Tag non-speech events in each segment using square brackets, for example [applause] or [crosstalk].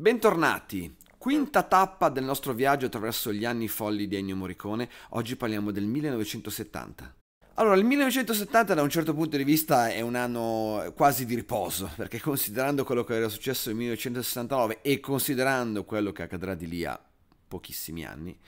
Bentornati! Quinta tappa del nostro viaggio attraverso gli anni folli di Ennio Morricone, oggi parliamo del 1970. Allora, il 1970 da un certo punto di vista è un anno quasi di riposo, perché considerando quello che era successo nel 1969 e considerando quello che accadrà di lì a pochissimi anni,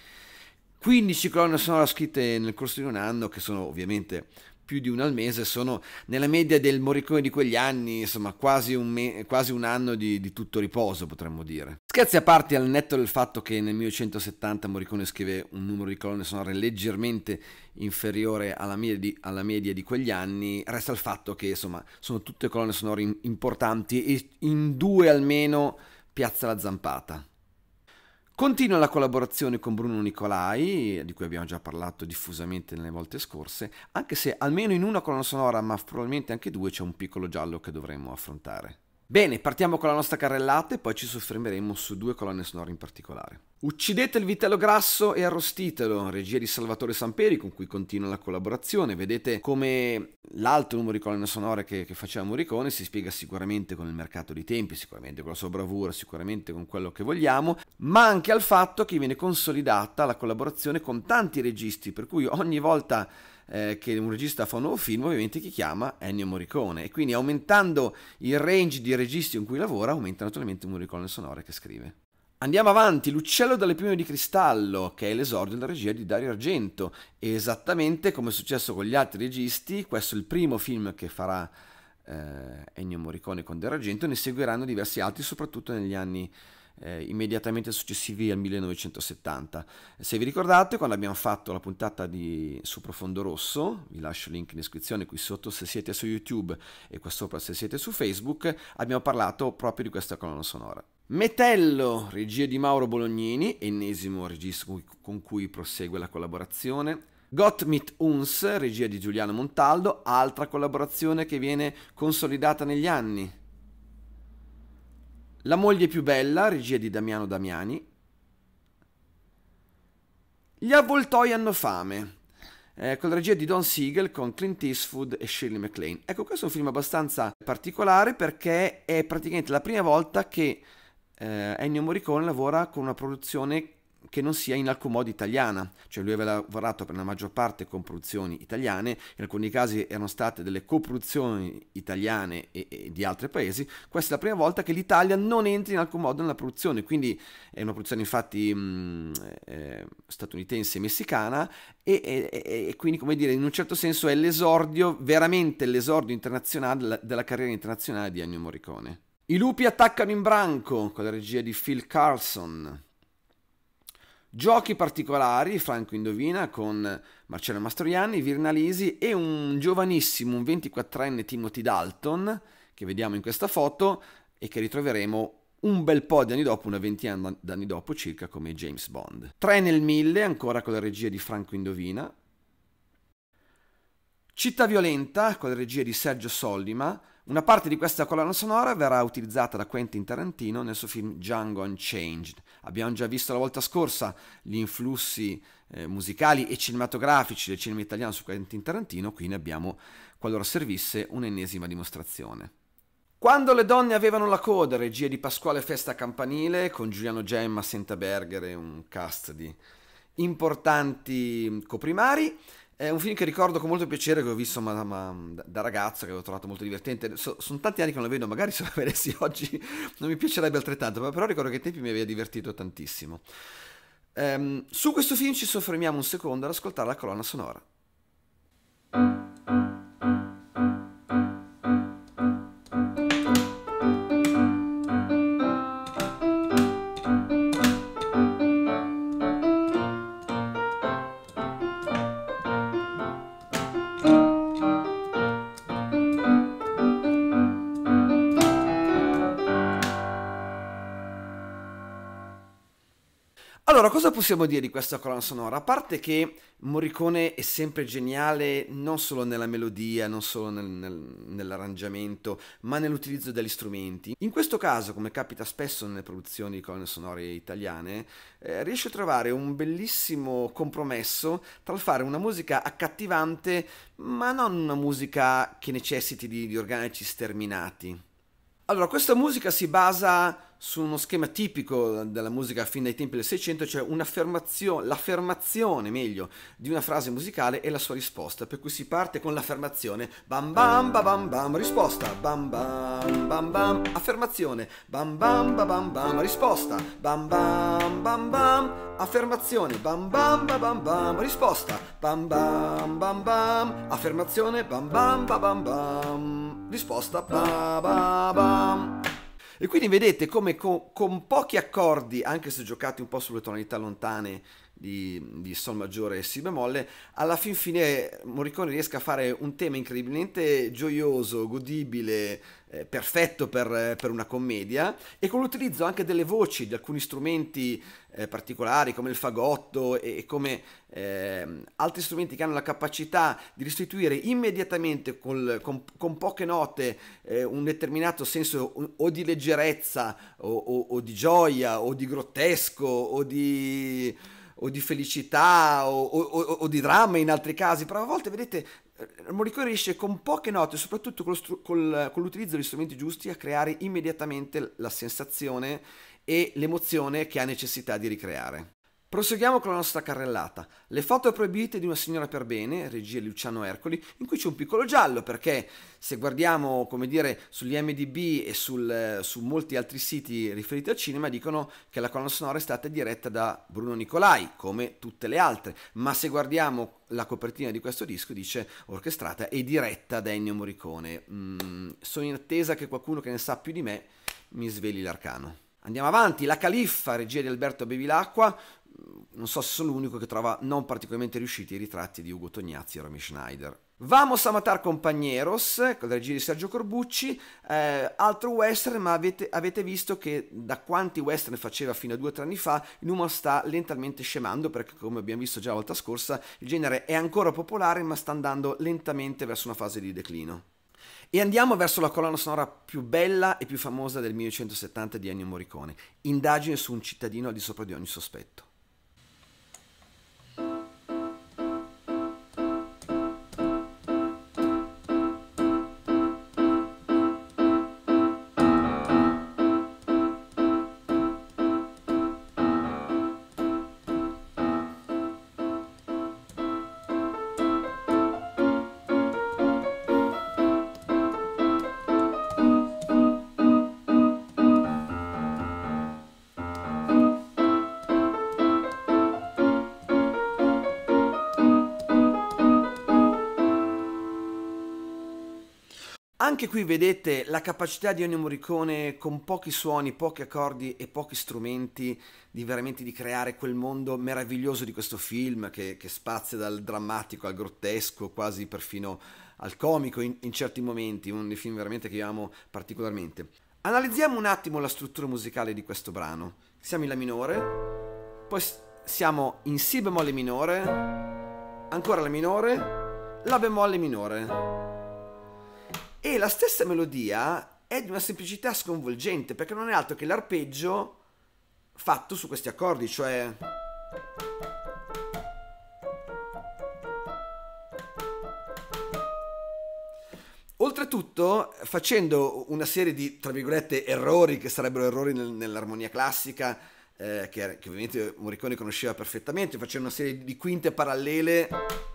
15 colonne sonore scritte nel corso di un anno, che sono ovviamente più di uno al mese, sono nella media del Morricone di quegli anni, insomma quasi un, me- quasi un anno di, di tutto riposo potremmo dire. Scherzi a parte, al netto del fatto che nel 1970 Morricone scrive un numero di colonne sonore leggermente inferiore alla media di, alla media di quegli anni, resta il fatto che insomma sono tutte colonne sonore in, importanti e in due almeno piazza la zampata. Continua la collaborazione con Bruno Nicolai, di cui abbiamo già parlato diffusamente nelle volte scorse, anche se almeno in una colonna sonora, ma probabilmente anche due, c'è un piccolo giallo che dovremmo affrontare. Bene, partiamo con la nostra carrellata e poi ci soffermeremo su due colonne sonore in particolare. Uccidete il vitello grasso e arrostitelo, regia di Salvatore Samperi con cui continua la collaborazione. Vedete come l'alto numero di colonne sonore che, che faceva Morricone si spiega sicuramente con il mercato dei tempi, sicuramente con la sua bravura, sicuramente con quello che vogliamo, ma anche al fatto che viene consolidata la collaborazione con tanti registi, per cui ogni volta eh, che un regista fa un nuovo film ovviamente chi chiama Ennio Morricone e quindi aumentando il range di registi con cui lavora aumenta naturalmente il numero di colonne sonore che scrive. Andiamo avanti, L'uccello dalle piume di cristallo, che è l'esordio della regia di Dario Argento. esattamente come è successo con gli altri registi, questo è il primo film che farà eh, Ennio Morricone con Dario Argento, ne seguiranno diversi altri, soprattutto negli anni eh, immediatamente successivi al 1970. Se vi ricordate, quando abbiamo fatto la puntata di Su Profondo Rosso, vi lascio il link in descrizione qui sotto se siete su YouTube e qua sopra se siete su Facebook, abbiamo parlato proprio di questa colonna sonora. Metello, regia di Mauro Bolognini, ennesimo regista con cui prosegue la collaborazione. Got Meet Uns, regia di Giuliano Montaldo, altra collaborazione che viene consolidata negli anni. La moglie più bella, regia di Damiano Damiani. Gli avvoltoi hanno fame, eh, con la regia di Don Siegel, con Clint Eastwood e Shirley MacLaine. Ecco, questo è un film abbastanza particolare perché è praticamente la prima volta che eh, Ennio Morricone lavora con una produzione che non sia in alcun modo italiana, cioè lui aveva lavorato per la maggior parte con produzioni italiane, in alcuni casi erano state delle coproduzioni italiane e, e, di altri paesi, questa è la prima volta che l'Italia non entra in alcun modo nella produzione, quindi è una produzione infatti mh, mm, eh, statunitense e messicana e, e, e, quindi come dire in un certo senso è l'esordio, veramente l'esordio internazionale della carriera internazionale di Ennio Morricone. I lupi attaccano in branco con la regia di Phil Carlson. Giochi particolari, Franco indovina, con Marcello Mastroianni, Virnalisi e un giovanissimo, un 24enne Timothy Dalton, che vediamo in questa foto e che ritroveremo un bel po' di anni dopo, una ventina d'anni dopo circa, come James Bond. Tre nel mille, ancora con la regia di Franco Indovina. Città Violenta, con la regia di Sergio Sollima, una parte di questa colonna sonora verrà utilizzata da Quentin Tarantino nel suo film Django Unchanged. Abbiamo già visto la volta scorsa gli influssi eh, musicali e cinematografici del cinema italiano su Quentin Tarantino, qui ne abbiamo, qualora servisse, un'ennesima dimostrazione. Quando le donne avevano la coda, regia di Pasquale Festa Campanile, con Giuliano Gemma, Senta Berger e un cast di importanti coprimari, è un film che ricordo con molto piacere, che ho visto ma, ma, da ragazzo, che ho trovato molto divertente. So, sono tanti anni che non lo vedo, magari se lo [laughs] vedessi oggi non mi piacerebbe altrettanto, ma però ricordo che ai tempi mi aveva divertito tantissimo. Um, su questo film ci soffermiamo un secondo ad ascoltare la colonna sonora. Allora, cosa possiamo dire di questa colonna sonora? A parte che Morricone è sempre geniale non solo nella melodia, non solo nel, nel, nell'arrangiamento, ma nell'utilizzo degli strumenti. In questo caso, come capita spesso nelle produzioni di colonne sonore italiane, eh, riesce a trovare un bellissimo compromesso tra il fare una musica accattivante, ma non una musica che necessiti di, di organici sterminati. Allora, questa musica si basa su uno schema tipico della musica fin dai tempi del Seicento, cioè l'affermazione, meglio, di una frase musicale e la sua risposta, per cui si parte con l'affermazione, bam bam bam bam bam, risposta, bam bam bam bam, affermazione, bam bam bam bam bam, risposta, bam bam bam bam, affermazione, bam bam bam bam bam, risposta, bam bam bam bam, affermazione, bam bam bam bam bam, risposta, ba ba bam. E quindi vedete come co- con pochi accordi, anche se giocati un po' sulle tonalità lontane di, di Sol maggiore e Si bemolle, alla fin fine Morricone riesca a fare un tema incredibilmente gioioso, godibile, eh, perfetto per, per, una commedia e con l'utilizzo anche delle voci, di alcuni strumenti eh, particolari come il fagotto e, e come eh, altri strumenti che hanno la capacità di restituire immediatamente col, con, con, poche note eh, un determinato senso o, o di leggerezza o, o, o di gioia o di grottesco o di o di felicità o, o, o di dramma in altri casi, però a volte vedete eh, Morricone riesce con poche note, soprattutto con, col, con l'utilizzo degli strumenti giusti, a creare immediatamente la sensazione e l'emozione che ha necessità di ricreare. Proseguiamo con la nostra carrellata. Le foto proibite di una signora per bene, regia Luciano Ercoli, in cui c'è un piccolo giallo perché se guardiamo, come dire, sugli MDB e sul, su molti altri siti riferiti al cinema dicono che la colonna sonora è stata diretta da Bruno Nicolai, come tutte le altre, ma se guardiamo la copertina di questo disco dice orchestrata e diretta da Ennio Morricone. Mm, sono in attesa che qualcuno che ne sa più di me mi sveli l'arcano. Andiamo avanti, La Califfa, regia di Alberto Bevilacqua, non so se sono l'unico che trova non particolarmente riusciti i ritratti di Ugo Tognazzi e Romy Schneider. Vamos a matar compañeros, con la regia di Sergio Corbucci, eh, altro western, ma avete, avete, visto che da quanti western faceva fino a due o tre anni fa, il numero sta lentamente scemando, perché come abbiamo visto già la volta scorsa, il genere è ancora popolare, ma sta andando lentamente verso una fase di declino. E andiamo verso la colonna sonora più bella e più famosa del 1970 di Ennio Morricone, Indagine su un cittadino al di sopra di ogni sospetto. Anche qui vedete la capacità di Ennio Morricone con pochi suoni, pochi accordi e pochi strumenti di veramente di creare quel mondo meraviglioso di questo film che, che spazia dal drammatico al grottesco, quasi perfino al comico in, in certi momenti, uno dei film veramente che io amo particolarmente. Analizziamo un attimo la struttura musicale di questo brano. Siamo in La minore, poi siamo in Si bemolle minore, ancora La minore, La bemolle minore. E la stessa melodia è di una semplicità sconvolgente, perché non è altro che l'arpeggio fatto su questi accordi, cioè... Oltretutto, facendo una serie di, tra virgolette, errori, che sarebbero errori nel, nell'armonia classica, eh, che, che ovviamente Morricone conosceva perfettamente, facendo una serie di quinte parallele...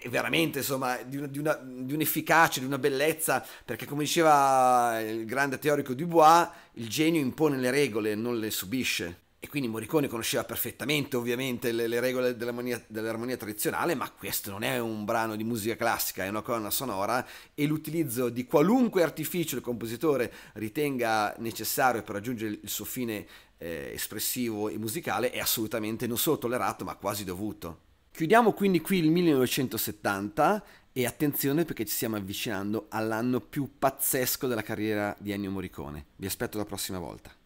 Eh, veramente insomma di, una, di, una, di, un'efficacia, di una bellezza, perché come diceva il grande teorico Dubois, il genio impone le regole, non le subisce. E quindi Morricone conosceva perfettamente ovviamente le, le regole dell'armonia, dell'armonia, tradizionale, ma questo non è un brano di musica classica, è una colonna sonora e l'utilizzo di qualunque artificio il compositore ritenga necessario per raggiungere il suo fine eh, espressivo e musicale è assolutamente non solo tollerato ma quasi dovuto. Chiudiamo quindi qui il 1970 e attenzione perché ci stiamo avvicinando all'anno più pazzesco della carriera di Ennio Morricone. Vi aspetto la prossima volta.